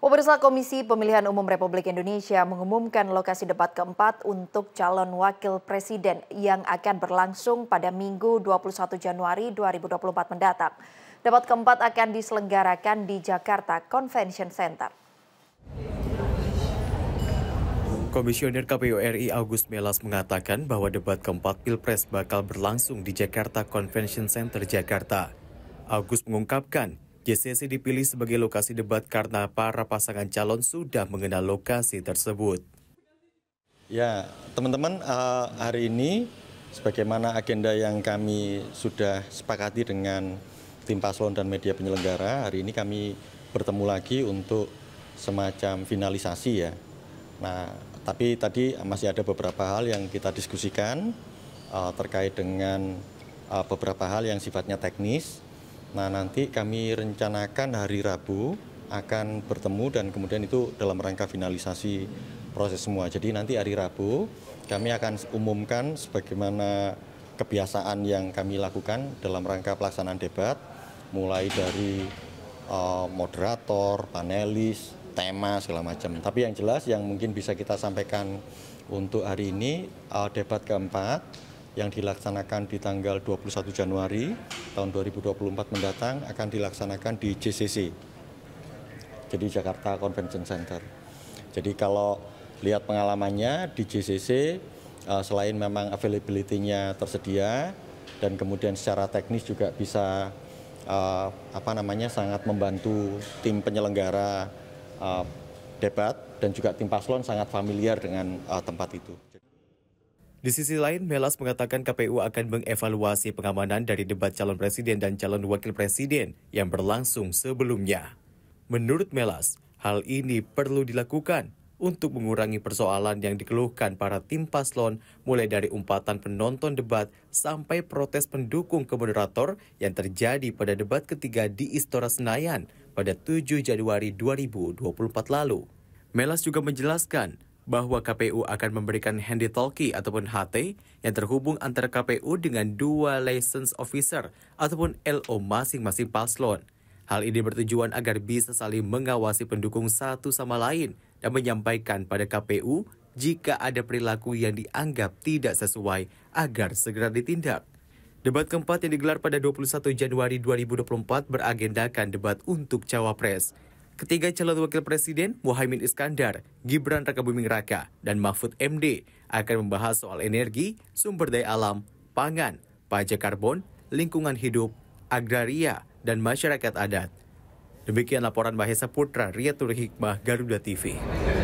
Pemirsa Komisi Pemilihan Umum Republik Indonesia mengumumkan lokasi debat keempat untuk calon wakil presiden yang akan berlangsung pada Minggu 21 Januari 2024 mendatang. Debat keempat akan diselenggarakan di Jakarta Convention Center. Komisioner KPU RI Agus Melas mengatakan bahwa debat keempat Pilpres bakal berlangsung di Jakarta Convention Center Jakarta. Agus mengungkapkan JCC dipilih sebagai lokasi debat karena para pasangan calon sudah mengenal lokasi tersebut. Ya, teman-teman, eh, hari ini sebagaimana agenda yang kami sudah sepakati dengan tim paslon dan media penyelenggara, hari ini kami bertemu lagi untuk semacam finalisasi ya. Nah, tapi tadi masih ada beberapa hal yang kita diskusikan eh, terkait dengan eh, beberapa hal yang sifatnya teknis Nah nanti kami rencanakan hari Rabu akan bertemu dan kemudian itu dalam rangka finalisasi proses semua. Jadi nanti hari Rabu kami akan umumkan sebagaimana kebiasaan yang kami lakukan dalam rangka pelaksanaan debat mulai dari uh, moderator, panelis, tema segala macam. Tapi yang jelas yang mungkin bisa kita sampaikan untuk hari ini uh, debat keempat yang dilaksanakan di tanggal 21 Januari tahun 2024 mendatang akan dilaksanakan di JCC. Jadi Jakarta Convention Center. Jadi kalau lihat pengalamannya di JCC eh, selain memang availability-nya tersedia dan kemudian secara teknis juga bisa eh, apa namanya sangat membantu tim penyelenggara eh, debat dan juga tim paslon sangat familiar dengan tempat itu. Di sisi lain, Melas mengatakan KPU akan mengevaluasi pengamanan dari debat calon presiden dan calon wakil presiden yang berlangsung sebelumnya. Menurut Melas, hal ini perlu dilakukan untuk mengurangi persoalan yang dikeluhkan para tim paslon mulai dari umpatan penonton debat sampai protes pendukung ke moderator yang terjadi pada debat ketiga di Istora Senayan pada 7 Januari 2024 lalu. Melas juga menjelaskan bahwa KPU akan memberikan handy talkie ataupun HT yang terhubung antara KPU dengan dua license officer ataupun LO masing-masing paslon. Hal ini bertujuan agar bisa saling mengawasi pendukung satu sama lain dan menyampaikan pada KPU jika ada perilaku yang dianggap tidak sesuai agar segera ditindak. Debat keempat yang digelar pada 21 Januari 2024 beragendakan debat untuk Cawapres. Ketiga calon wakil presiden, Muhaimin Iskandar, Gibran Rakabuming Raka, dan Mahfud MD akan membahas soal energi, sumber daya alam, pangan, pajak karbon, lingkungan hidup, agraria, dan masyarakat adat. Demikian laporan Mahesa Putra, Riyatul Hikmah, Garuda TV.